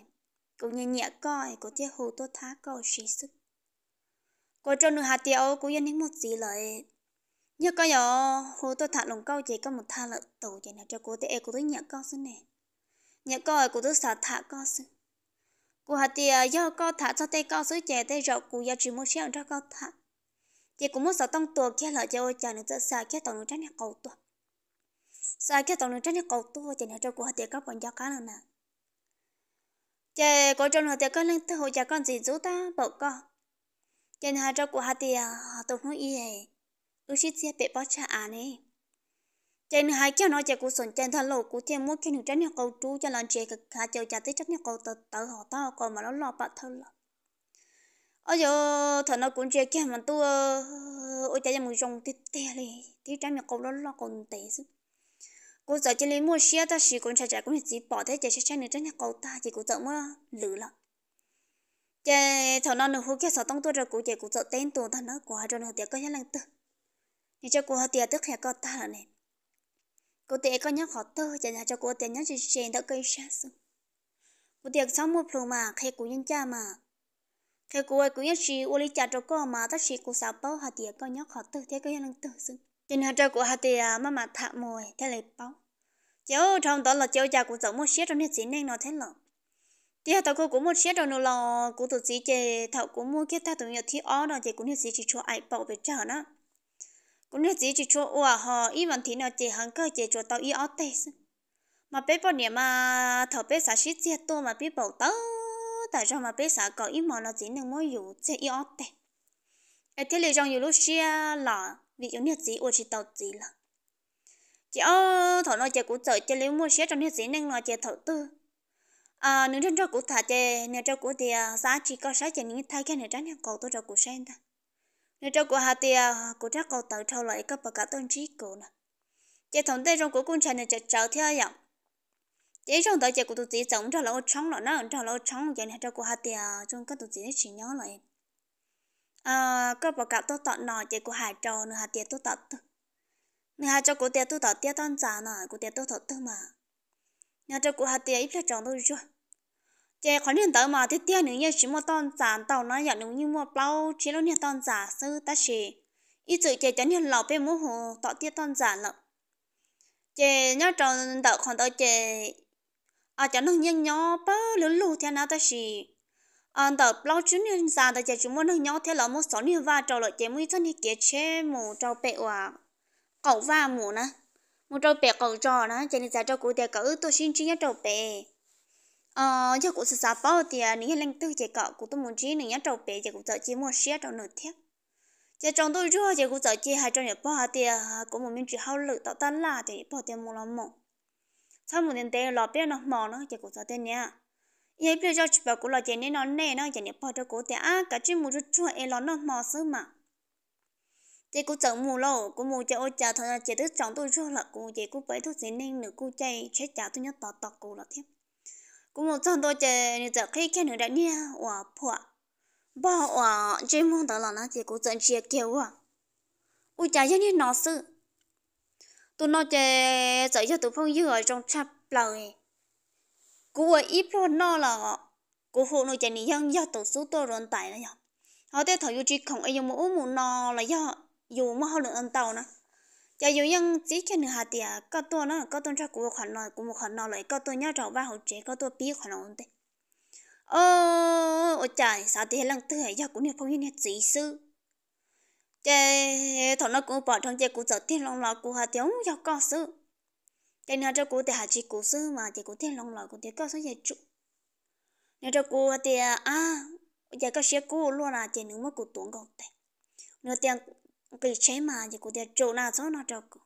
cụ nhẹ nhẹ coi cụ theo hồ tôi thả coi xí sức cô cho nửa hạt tiểu cụ dân những một gì lời nhớ có yo hồ tôi thả lồng câu chỉ có một tha lợn tàu chỉ là cho cô tê cô tôi nhớ con xin nè nhớ coi cô tôi sợ thả con xin cô hạt thì do con thả cho tê con sứ chè tê rọ cô giờ chỉ muốn xem cho con thả chỉ cũng muốn sợ tông tua kia lợi cho ôi chả nữa sẽ xả kia tàu nữa nhà cầu tua xả kia tàu nữa nhà cầu tua chỉ là cho cô hạt thì có bọn giao cá lần nè chè có trong hạt thì có lên tới hội chả con gì chú ta bỏ con chỉ là cho cô hạt thì tôi nói y ước uchitia pe pacha ane trên hai kia nói chạy cú sồn trên thân lộ cú thêm muốn kia nữ tránh nhà cầu chú cho lần chạy cực khá chèo chả tới tránh nhà cầu tự tự họ tao còn mà nó lo bạc thân là ở giờ thằng nó cũng chạy kia mà tu ờ, ôi chạy một rồng tít tè này, tí tránh nhà cầu nó lo còn tệ chứ cú sợ chỉ lấy mua xe ta chỉ còn chạy chạy cũng chỉ bỏ thế chạy chạy chạy nữ tránh nhà cầu ta chỉ cú sợ mới lử lắm chạy thằng nó nửa hú kia sợ tông tôi rồi cú chạy cú sợ tên tuổi thằng nó hai rồi nửa tiệc có hết lần tư thì cho cô tiệt tức hè cô ta là này cô tiệt có nhắc họ tơ chả nhà cho cô tiệt nhắc chỉ chuyện đã cây sát xuống cô tiệt sau một phù mà khi cô nhân cha mà khi cô ấy cũng nhắc chỉ ô lý cha cho cô mà tất chỉ cô sao bao họ tiệt có nhắc họ tơ thế có nhân tơ xuống trên hà cho cô họ tiệt mà mà thạ mồi thế lại bao cháu trong đó là cháu cha cũng giống một xíu trong thế chính nên nó thế lắm thì tao cô cũng một xét trong nó là cũng tổ chức chế thảo cũng mua cái ta tổ nhật thì ó đó chế cũng như gì chỉ cho ai bảo về trả nó cũng như chỉ chỉ cho ủa họ ý vẫn thì nó chỉ hàng cơ chỉ cho tao ý áo tê mà bé bao nhiêu mà thở bé xả xít chia to mà bé bảo tao tại sao mà bé xả có ý mà nó chỉ nên mỗi dù chỉ ý áo tê ở thế này trong nhiều lúc xia là vì giống như chỉ ủa chỉ tao chỉ là chỉ ở thở nó chỉ cũng sợ chỉ lấy mua xia trong như chỉ nên nó chỉ thở tư à nếu trong cho cũng thả chỉ nếu cho cũng thì giá chỉ có sáu chỉ những thay cái này trái nhau cầu tôi cho cũng xem thôi Nơi trong của hà tìa, của các cầu tự thâu lại các bậc cả tôn trí cổ nè. Chế thống tây trong của quân trà này chật trào theo dòng, chỉ trong tới chế của tụi chị tổng cho lỗ trống lỗ nó, cho lỗ trống vậy này trong của hà tìa, trong các tụi chị chỉ nhớ lại. À, các bậc cả tốt tọt nọ chế của hải trò nửa hà tìa tốt tọt. Nửa hà cho của tìa tốt tọt tìa tôn giả nè, của tìa tốt tọt tư mà. Nhà trong của hà tìa ít là tròn thôi chưa? chế khó niệm tới mà tiếp theo nếu như chỉ một tòn giản tàu nó giờ nếu như một bao chỉ lúc niệm tòn giả sư ta chỉ ít sự chế chán niệm lò bên mô hồ tọt tiết tòn giả lợ chế nhớ tròn đợi còn tới chế à chán nương nhiên nhó bơ lớn lù theo nó ta chỉ à đợi bao chú niệm giả đợi chế chỉ một nương nhó theo lò một sáu niệm và trâu lợi chế mũi thân thì kế chế mù trâu bệ hòa cậu và mù nè một trâu bệ cậu trò nè chế niệm giả trâu cụ thể cậu tôi xin chỉ nhớ trâu bệ ờ giờ cũng sẽ sao bao thì à, nếu như lên tư chỉ cọ cũng tôi muốn chỉ nếu như trâu bé thì cũng sợ chỉ mua xe trâu nửa thiết giờ trong tôi rửa giờ cũng sợ chỉ hai trâu nhập bao à, thì cũng một mình chỉ hao lực tạo tan là thì bao tiền mua làm mỏ sau một tiền tiền lọ bé nó mỏ nó giờ cũng sợ tiền nha giờ bây giờ chỉ bảo cũng là tiền nên nó nè nó giờ nhập à cả chuyện mua chua em nó nó mỏ sớm mà chị cũng chẳng mù lâu cũng mù chơi ôi chả thằng chị tức chọn tôi rất là cũng chị cũng bấy thuốc gì nên nữa cũng chạy chết chả tôi nhớ tọt tọt cũng là cũng một trong tôi chơi như giờ khi khi nữa đã nha và phua bao và chơi mong đó là nó chỉ cố dẫn chia kêu à ui chả giống như nó sự tôi nói chơi giờ cho tôi phong dư ở trong chập lời cú ở ít lo nó là cú phụ nó chơi này dân do tổ số tôi rồi tại là giờ họ thấy thầu yêu chỉ không ai dùng mỗi muốn nó là do dù mà họ lượng ăn tàu nữa giờ dù những chỉ cần hạ thì à có tôi nó có tôi chắc cũng khoản nào cũng khoản nào lại có tôi nhớ trâu ba hậu chế có tôi biết khoản nào đấy ô ô trời sao thì lần thứ hai giờ cũng như phong như chỉ sư chế thằng nó cũng bỏ trong chế cũng giờ thiên long lão cũng hạ tiếng giờ có sư chế nào cho cũng để hạ chỉ cũng sư mà chế cũng thiên long lão cũng để có số giờ chủ nếu cho cũng thì à giờ có sẽ cũng luôn là chế nữa mà cũng tuồng còn đấy nếu tiền cái chế mà thì cô tiệt chỗ nào chỗ nào chỗ cô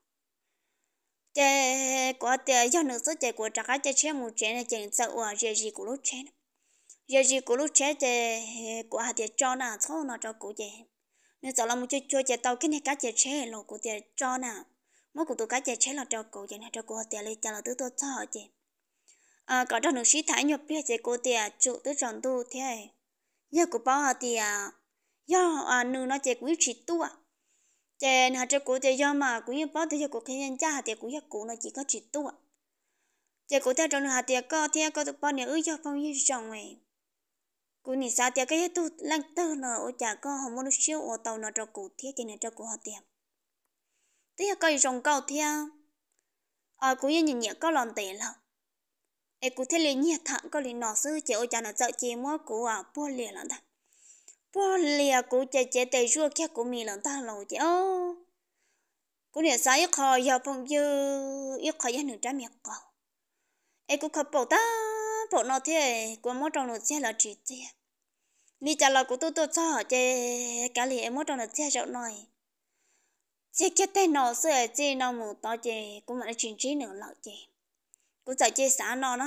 chế cô tiệt do nước số chế cô chắc cái chế chế một chế này chế sẽ ở chế gì cô lúc chế chế gì cô lúc chế chế cô hạt chỗ nào chỗ nào chỗ cô chế nên giờ là một chơi chơi chế tàu cái này cá chế chế là cô tiệt chỗ nào mỗi cô tụ cái chế chế là chỗ cô chế này chỗ cô tiệt lấy chả là tứ tôi cho chế à có trong nước sĩ thái nhập biết chế cô tiệt chủ tứ tròn tu thế giờ cô bảo tiệt giờ à nữ nó chế quý chỉ tu à thế nó cho cổ thế do mà cũng như bao thế cô khen nhân cha hạt cũng như cô nó chỉ có chỉ tu ạ thế cô theo trong hạt thế có thế có được bao nhiêu cho phong như chồng ấy cô nhìn sao thế cái tu lăng tư nó ở chả có họ môn siêu ô tàu nó cho cô thế thế nó cho cổ hạt thế thế là cái rồng cầu thế à cũng như nhìn nhẹ có lòng tệ lắm em cổ thấy liền nhẹ thẳng có liền nọ sư chị ở chả nó sợ chị mua cổ à buồn liền lắm bỏ lìa cụ chè chè tới chỗ kia cụ mì lần ta lâu chè ô cụ nè sao ít khó giờ bông dư ít khó giờ nửa trái miệng cầu em cũng khóc bỏ ta bỏ nó thế cụ mất trong nửa chè là chỉ chè ni chả là cụ tu tu cho chè cả lì em mất trong nửa chè rộng này chè kia tay nó sửa chè nó mù to chè cụ mà nó chuyện trí nửa lọ chè cũng sợ chè xả nó nó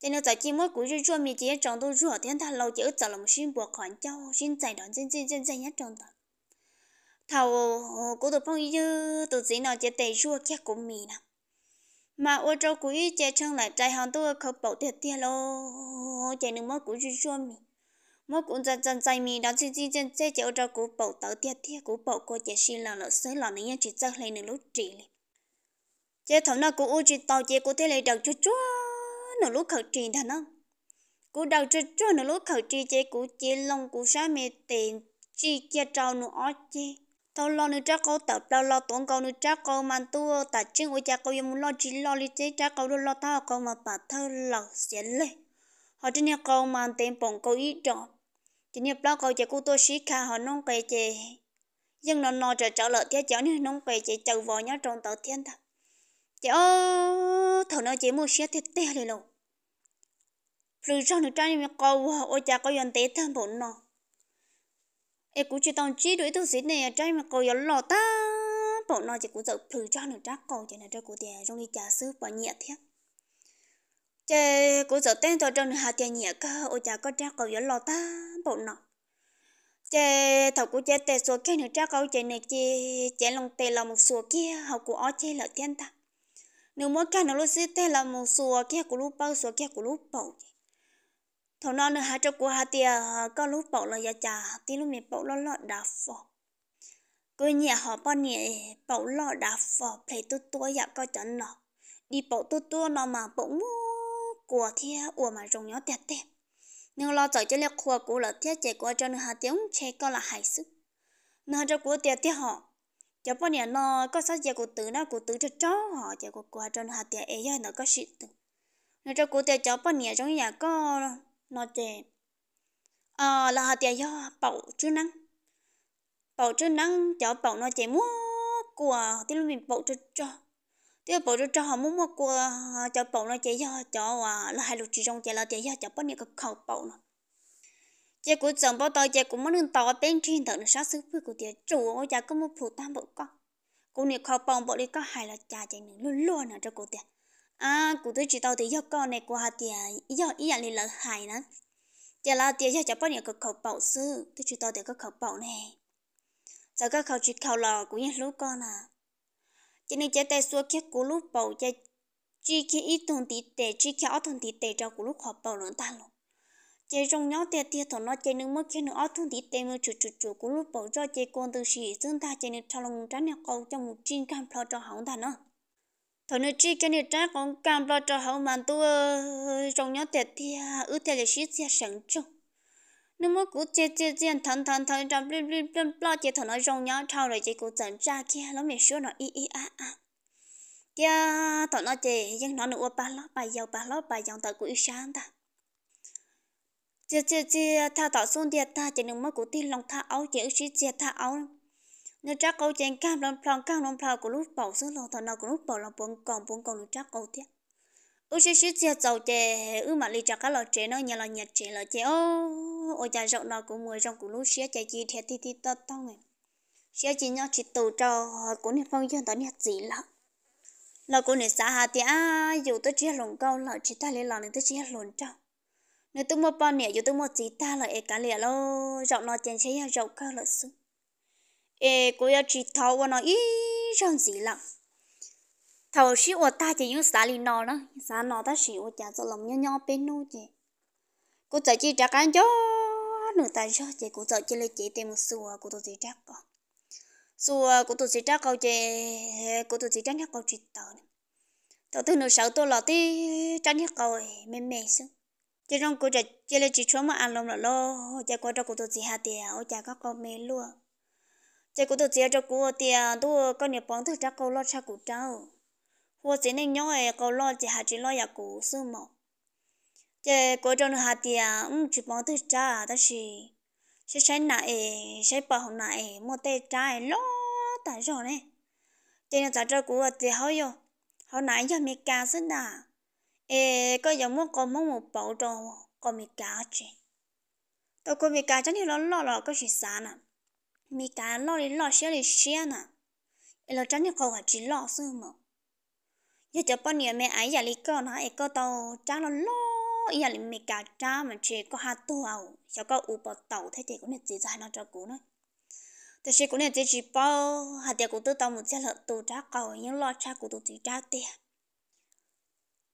thế nó tại chỉ mỗi cú rùa mi chỉ trong tôi rùa thiên thà lâu chỉ ở là một xin buộc khoản cháu xin giải đón xin xin xin xin nhất trong đó thầu của tôi phong như tôi chỉ nói chỉ tệ rùa kia của mi nè mà ô trâu cú ý chơi chân lại trai hàng tôi không bảo thiệt thiệt lô chạy nước mỗi cú rùa mi mỗi cú dần dần dài mi đó xin xin xin chơi chỉ ô trâu cú bảo tớ thiệt thiệt cú bảo cô chỉ xin là lỡ sới là nên chỉ chơi lên nửa lúc trị liền thầu nào cú ô chỉ tàu chế cú thế lấy đầu chúa chúa nửa lúc khẩu trì thằng nó cú đầu chơi cho nửa lúc khẩu trì chế cú chế lông cú sa mê tiền chi kia trâu nửa ó chế tao lo nửa cha câu tập tao lo tốn câu nửa cha câu mà tu ta chân của cha câu muốn lo chỉ lo lý chế cha câu lo tao câu mà bà thơ lọc xén lệ họ trên nhà câu mà tiền bổng câu ý trọng chỉ nhập lo câu chế cú tôi sĩ khá họ nông kề chế nhưng nó nó trở trở lợi thế cháu nên nông kề chế chầu vò nhá trong tàu thiên thật cháu thầu nó chỉ mua xe thịt tê lên luôn rồi sao được trang em cầu ôi cha có dọn tế tham bổn nọ. Em cũng chỉ tông chi đuổi tôi xí nè trang em cầu dọn lọ ta. Bổn nọ chỉ cũng dậu rồi cho được trang cầu chỉ là cho cụ tiền trong đi trả sư bỏ nhẹ thiệt. Chê cũng dậu tên tôi trong hà tiền nhẹ cơ ôi cha có trang cầu dọn lọ ta bổn nọ. Chê thầu của chê tê số kia nữa trang cầu chê này chê chê lòng tê là một số kia học của ó chê là thiên ta. Nếu mỗi cái nó lúc xí tê là một số kia của lúc bao số kia của lúc bầu chê thằng nó nữa hai cho cô hai tia có lúc bảo là giờ chả tí lúc mình bảo lo lọ đã phò cứ nhẹ họ bao nhẹ bảo lọ đã phò phải tu tua dạ coi chẳng nọ đi bảo tu tua nó mà bỏ mua của thia ủa mà rồng nhỏ tẹt tẹt nhưng lo cho cho lẹ khua cũ là thiết chế của cho nên hai tiếng chế có là hải sức nên cho cô tiệt tiệt họ cho bao nhiêu nó có sao giờ cô tử nó cô tử cho chó họ giờ của qua cho nên hai tiếng ấy nó có sự tử nên cho cô tiệt cho bao nhiêu trong nhà có nó chè à là họ tiền do bảo chứ năng bảo chứ năng cho bảo nó chè mua của thì lúc mình bảo cho cho thì bảo cho cho họ mua mua của ờ, cho bảo nó chè do cho à là hai lục chỉ trong chè là tiền do cho bắt những cái khẩu bảo nó chè của chồng bảo tôi chè cũng muốn đừng tỏ bên trên thằng sát sư với của tiền chủ ông chả có một phụ tam bộ con cũng như khẩu bảo bảo đi có hai là chả chè mình luôn luôn ở cho của tiền à cụ tôi chỉ tao thì do con này qua thì à. do ý là lên lỡ hại đó giờ là tiền cho cháu bao nhiêu cái khẩu bảo sư tôi chỉ tao thì có khẩu bảo này giờ các khẩu chỉ khẩu lò cũng như lúc con à cho nên cháu tay xua kia của lúc bảo cho chỉ khi ít thùng tí tệ chỉ khi ít thùng tí tệ cho của lúc khẩu bảo lớn ta luôn chế trong nhau tiền tiền thằng nó chế nước mất khi nó ít thùng tí tệ mà chủ chủ chủ của lúc bảo cho chế con từ xì xương ta chế nước thằng lòng trắng nhau câu trong một chim cam phlo cho hỏng ta nữa thổ nữ chi cái nữ trác cũng cam lo cho hậu mà tu trong ờ, nhóm tệ thì à, ư tệ là sĩ sẽ sẵn chung nếu mà cứ chơi chơi chơi thằng thằng thằng trong blim blim blim lo chơi thằng nói trong nhóm thao rồi chơi cũng chẳng ra kia lắm mình sure nó y y a a kia thằng nó chơi nhưng nó nữa ba lót ba dầu ba lót ba dòng tờ của y sáng ta chơi chơi chơi thao tạo xuống địa ta chỉ nếu mà cứ tin lòng tha áo chỉ sĩ chơi tha áo nếu chắc câu chuyện cam lòng phong cam lòng plong của lúc bảo xương lòng thằng nào của lúc bảo lòng bốn còn bốn còn lúc chắc câu tiếc ư sẽ sẽ chia giàu chè ư mà lì chắc các lò trẻ nó nhà lò nhà trẻ lò trẻ ô ô cha rộng nó cũng mùi trong của lúc sẽ chạy chi thiệt ti ti to to này sẽ chỉ nhau chỉ tù cho của nè phong dân đó nè gì lắm là của nè xã hà thì à dù tôi chia lồng câu là chỉ ta lấy lò nên tôi chia lồng trâu nếu tôi mua bao nè dù tôi mua chỉ ta lò ế cả lẻ lô rộng nó chèn sẽ rộng cao lợn xuống ê cô ya chỉ thâu và nó ý rằng gì lắm thâu sĩ của ta chỉ những xã lì nó đó xã nó ta sĩ của cho lòng nhau nhau bên nô chị cô chỉ chỉ trả cái cho nửa ta cho chị cô chỉ chỉ lấy chị tìm một xua cô tôi chỉ trả con xua cô tôi chỉ trả câu chị cô tôi chỉ trả nhắc câu chị tờ tao thứ nửa sáu tôi là tí trả nhắc câu mềm mềm xứ chỉ trong cô chỉ chỉ lấy chị chúa mà ăn lòng là lo cha qua cho cô tôi chỉ hạ tiền ô cha các con mê luôn chỉ cũng được chia cho cô tiền đua con nhiều bóng thử chắc câu lo cha cụ cháu, hồ sĩ nên nhớ ấy câu lo chỉ hạt chỉ lo nhà cụ sư mọ chỉ cô trong hạt tiền um chỉ bóng thử cha đó gì sẽ sẽ nãy sẽ bảo nãy mua tê trái lo tại rồi này chỉ là trả cho cụ thì hỏi yo họ nãy giờ mình cá xin đã ê có giống một con mong một bảo tròn con mình cá chứ tôi con mình cá chắc thì nó lo lo có gì sao nào mi cá lo đi lo xe đi xe nè em lo tránh những câu hỏi chỉ lo sư mà giờ cho bao nhiêu mẹ ấy giờ đi con hả em có tàu trả lo lo giờ đi mi cá trả mà chỉ có hai tàu cho có u bọt tàu thế thì cũng nên chỉ ra nó cho cũ nữa thế thì cũng nên chỉ chỉ bao hạt tiền của tôi tàu một chiếc lợn tàu trả cầu những lo trả của tôi chỉ trả tiền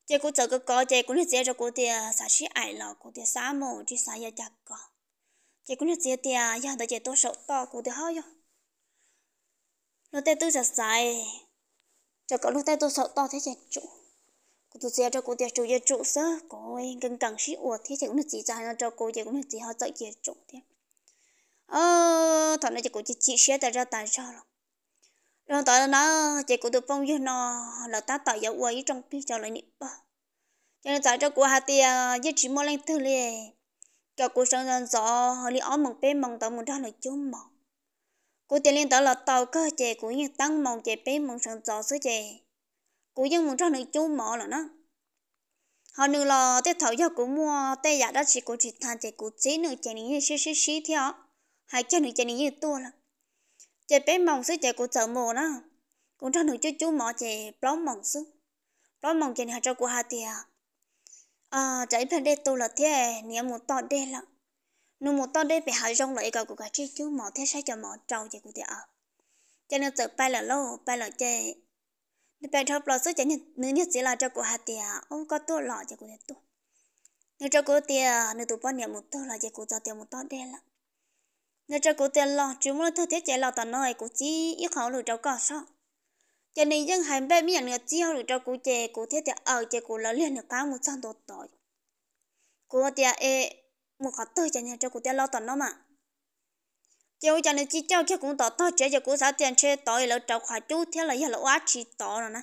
chị cũng chờ cái có chị cũng nên chỉ cho cô tiền sao chỉ ai lo cô tiền sao mà chỉ sao giờ chặt con chị cũng nhận tiền à, giờ đợi chị tôi sổ to cũng thì hơi rồi lúc tay tôi giật dài cho cậu lúc tay tôi sổ to thế chị chủ cũng tôi sẽ cho cô tiền chủ giờ chủ sơ cô ấy gần cần sĩ uột thế chị cũng được chị ra cho cô chị cũng được chị họ sợ chị chủ thế ờ thằng này chị cũng chỉ chị sẽ tại ra tại sao rồi rồi tại nó chị cũng được bông với nó là ta tại dấu uột trong khi cho lại nhịp cho nên tại cho cô hà tiền với chỉ mua lên thứ liền cho cô sang dân gió họ li óm mong bé mong tàu mong ra là chú mong cô tiền liên tàu là tàu cơ chè của những tăng mong chè bé mong sang gió sứ chè của những mong ra là chú mong là nó họ nữ là tết thảo giờ của mua tết giả đó chỉ của chỉ than chè của chế nữ chè như xí xí xí theo hai chè nữ chè như tua là chè bé mong sứ chè của chợ mồ nó cũng ra nữ chú chú mong chè plom mong sứ plom mong chè này cho của hà tiền à trái phần đây tôi là thế nếu một to đây là nếu một to đây bị hạ rong lại cả của cái chi chú mỏ thế sai cho mỏ trâu chỉ của thế à cho nên tự bay là lâu bay là chơi nên bay thấp là sức chẳng nhận nếu nhất chỉ là cho của hạt tiền ông có tôi lọ cho của thế tôi nếu cho của tiền nếu tụi bọn nhà một tôi là chỉ của cho tiền một to đây là nếu cho của tiền lọ chúng muốn thứ thế chạy lọ tao nói của chi ít khẩu lựa cháu cả sao cho nên dân hành bé miệng nữa chỉ được cho cụ chè cụ thế thì ở chè cụ là liền được cá một trăm đô tội cụ thì e một cái tư cho nên cho cụ thì lo tận nó mà chèo cho nên chỉ cho cái cũng tỏ tỏ chế cho cụ sáu tiền chế tội là trâu khóa chú thế là giờ là quá chỉ tỏ rồi nè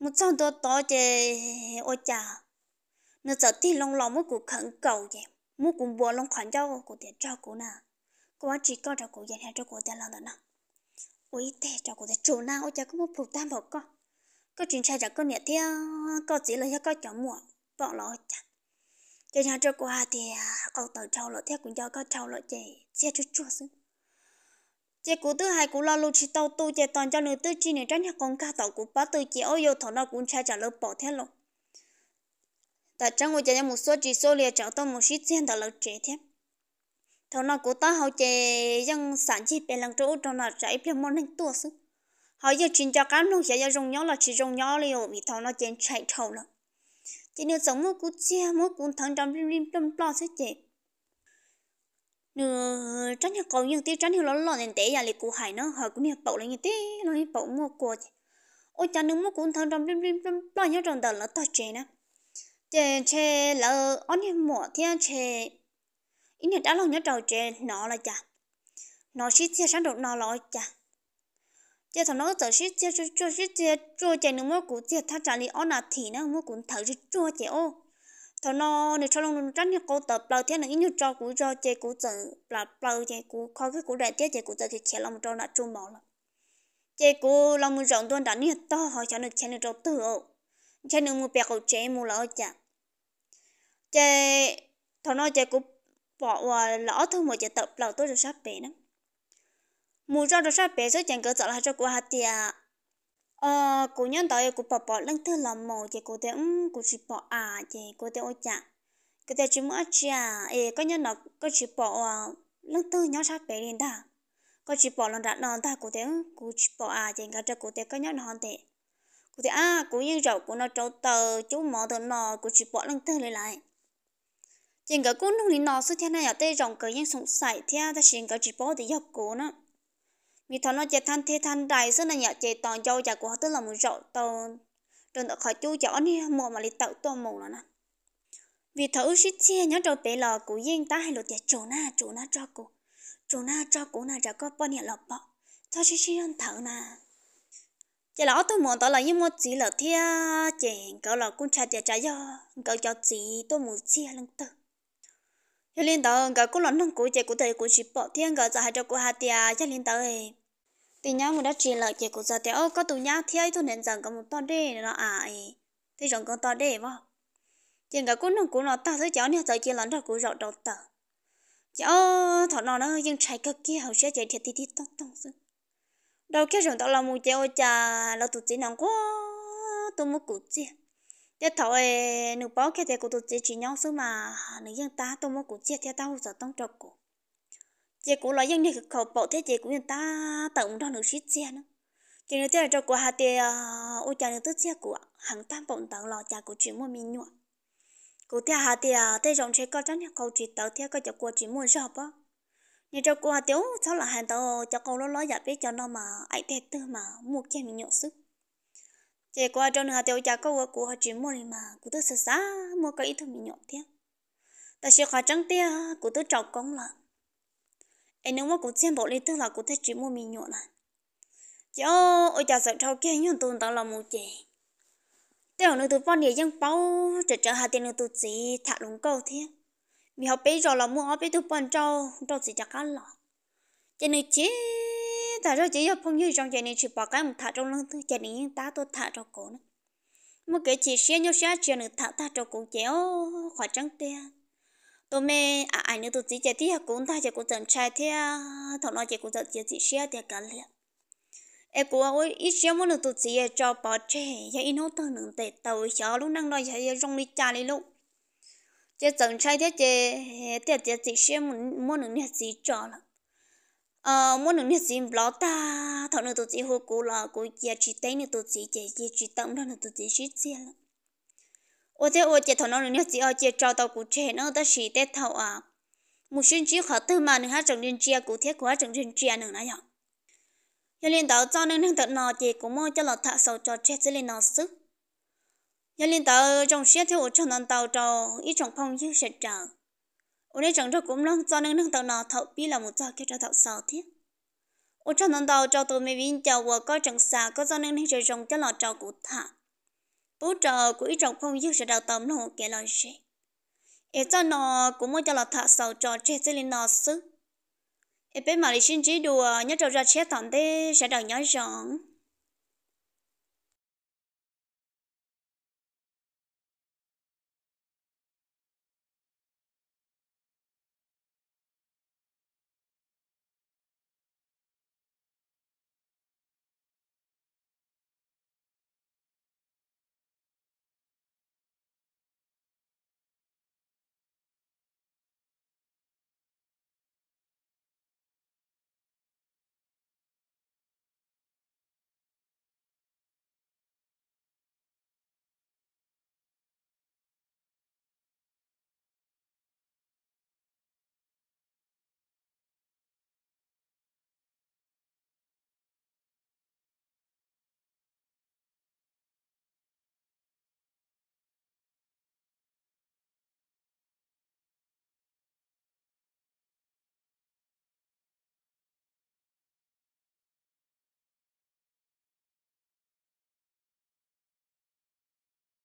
một trăm đô tỏ chè ôi chà nó sợ thì lòng lòng mới cụ khẩn cầu vậy muốn cùng bùa lòng khoản cho cụ tiền cho cụ nè cụ chỉ có cho cụ dành cho cụ tiền là tận nào ôi tè cho cô ta chủ nào cho có một phụ tam vào con có chuyện trai cho con nhẹ theo ờ, có chỉ là con chọn mua bỏ lỡ chả cho nhà cho cô hà con tàu trâu lỡ theo cũng cho con trâu lỡ chị xe chút chua xuống chị cụ thứ hai cụ lo lu chỉ tàu tu chị toàn cho nữ tư chi nữ tránh con ca tàu cụ bá tư chị ôi yêu thổ nào cũng trai trả lỡ bỏ tại trong ngôi chị một số chỉ số lìa cháu tao một shit riêng tao lỡ trẻ thêm thầu nó của ta hậu chế dân sản chi bề lăng chỗ trong là chạy phía môn hình tua sức họ giờ chuyển cho cám nó sẽ giờ dùng nhau là chỉ dùng nhau liều vì thầu nó chén chạy thầu lắm chỉ nếu sống mỗi cú chia mỗi cú thằng trong lim lim trong lo sẽ chế nửa tránh hiệu cầu nhưng tí tránh hiệu lo lo nên tế giờ liệt cụ hải nó họ cũng hiểu bậu lên như tí nó hiểu bậu mua cua chứ ôi cha nếu mỗi cú thằng trong lim lim trong lo nhớ trong đầu là ta chế nè chế chế là ôn hiểu mỏ thiên chế ý này đã lâu nhớ trò chuyện nọ là chả nó xí chia sáng được nọ là chả giờ thằng nó tự xí chia cho xí chia cho chạy nữa mới cũng chia thắt trả lý ón là thì nó mới cũng thử cho cho chạy ô thằng nó này cho lòng tránh như cô tập lâu thế này ý như cho cũ cho chạy cũ tự là lâu chạy cũ khó cái cũ đại tiết chạy cũ tự thì chạy lòng cho là chung mỏ là chạy cũ lòng rộng tuần đã như to hỏi cho được chạy được trâu tự ô chạy nữa mua bẹt cậu chạy mua là chả chạy thằng nó chạy cũ bỏ qua lỡ thôi một giờ tập lỡ tôi được sắp bể lắm mù ra được sắp bể rồi chẳng cỡ sợ là cho của hạt tiệt à, ờ cô nhân tới cô bỏ bỏ lăng thơ làm màu chị cô tiếng cô chỉ bỏ à chị cô tiếng ôi chả cô tiếng chỉ mua chả ê có nhân nó có chỉ bỏ ờ, lăng thơ nhau sắp bể liền ta có chỉ bỏ lần đã non ta cô tiếng cô chỉ bỏ à chị cả cho cô tiếng có nhân hòn tệ cô tiếng à cô nhân rậu của nó trâu tờ chú mỏ tờ nò cô chỉ bỏ lăng thơ lại lại cái có cũng này nó xuất hiện này ở đây rộng cái những sủng sải theo ta xin cái chỉ bỏ để dọc cô nữa vì thằng nó chạy than thế than đại xưa này nhảy chạy toàn dâu chạy của họ tức là một rậu tàu đừng đợi khỏi chú chó đi mùa mà đi tạo tôm mồm là nè vì thấu suy chia nhớ trâu bé lò của yên ta hay lột tiệt chỗ na chỗ na cho cô chỗ na cho cô na chả có bao nhiêu lọ bọ cho suy suy ăn thở na chỉ là tôi muốn tao là những một chỉ là thia chỉ cậu là cũng chả tiệt chả do cậu cho chỉ tôi muốn chia lần tới cho nên tao cả cô lón thằng cô chạy cô thấy cô chỉ bỏ thiên cả giờ hai cho cô hạt tia cho nên tao thì nhau người đã chỉ lại chạy cô giờ tia ô có tụ nhau thiên tụi nên rằng có một to đê nó à ấy thì rằng con to đê mà thiên cả cô thằng cô nó ta thấy cháu nè giờ chỉ lón thằng cô rọt đầu tờ cháu thọ nó nó nhưng chạy cực kia hậu sẽ chạy thiệt thì thì tông tông sư đâu kia rằng tao là mù chạy ô cha là tụi chỉ nòng quá tụi mua cụ chia thế thọ ấy nụ bao cái thế cô tôi chỉ chỉ nhau số mà nữ dân ta tôi mua cũng chết theo tao giờ tông trọc cổ chị cũng nói dân này khẩu bộ thế chị cũng người ta tổng đó nữ shit xe nữa chị nữ thế là cho của hà tề ờ, ô cha nữ tức xe của hàng tam bọn tàu lò cha của chuyện mua mình nhua cô theo hà tề ờ, thế rộng chơi có tránh khẩu chỉ tàu theo có cho của chỉ mua sao bó, như cho của hà tiếu sau là hàng tàu cho câu nó lo giả biết cho nó mà ai thế tư mà mua kia mình nhậu sức chỉ qua trong họ tiêu chả câu của họ chỉ mua này mà cụ tôi sợ xa mua cái ít thôi mình nhộn thế ta sẽ khó trắng tia cụ tôi trọc công là em nếu mà cụ xem bộ lấy tức là cụ tôi chỉ mua mình nhộn là chứ ôi chả sợ trâu kia nhộn tồn tao là một chị tiêu nữa tôi phong địa dân bao trở trở hà tiền nữa tôi chỉ thả đúng câu thế vì họ bây giờ là mua họ bây tôi phong trâu trâu chỉ chả cá lọ cho nên chết thả rồi chỉ có phong như trong chạy này chỉ bỏ cái một thả trong lưng chạy này ta tôi thả cho cổ nữa một cái chỉ xe nhau xe chuyện nữa thả thả cho cổ chéo khỏi trắng tia tôi mê à ai nữa tôi chỉ chạy thì cũng ta chạy cũng chẳng trai thế thọ nói chạy cũng chẳng chạy chỉ xe thì cả liền em cũng ơi ít xe muốn được tôi chỉ cho bỏ trẻ giờ in hốt tôi nữa tệ tàu sợ lúc năng nói chạy rong đi cha đi lúc chạy chẳng trai thế chạy thế chạy chỉ xe muốn muốn được nhà gì cho là ờ muốn nâng xin blog ta thọ nâng tôi chỉ hồ cố là cố giờ chỉ tay nâng tôi chỉ chỉ chỉ chỉ tâm đó nâng tôi chỉ chỉ chỉ là ô thế ô chỉ thọ nâng nâng chỉ ô chỉ cho tao cố chế nó ta chỉ tết thọ à một sinh chỉ khó tư mà nâng hát trong liên chia cố thiết quá trong liên chia nâng này ạ giờ liên tao cho nâng nâng tao nọ chỉ cố mơ cho lọt thạ sầu cho chết sẽ liên nọ sức giờ liên tao trong xe theo ô cho nâng tao cho ít trong phong như sẽ trở ô đây chẳng cho cũng lăng cho nên nâng tàu nào thậu bi là một cho kia cho thậu sao thế ô cho nâng tàu cho tôi mấy vinh chào và có chẳng xa có cho nên nâng trời trồng cho lọ trò cụ thả bố trò của ít trọng phong dứt sẽ đào tầm nó kẻ lời gì ế cho nó cũng muốn cho lọ thả sầu cho che sẽ lên nó sức ế bé mà đi xin chỉ đùa nhớ trò ra che thẳng thế sẽ đào nhói rộng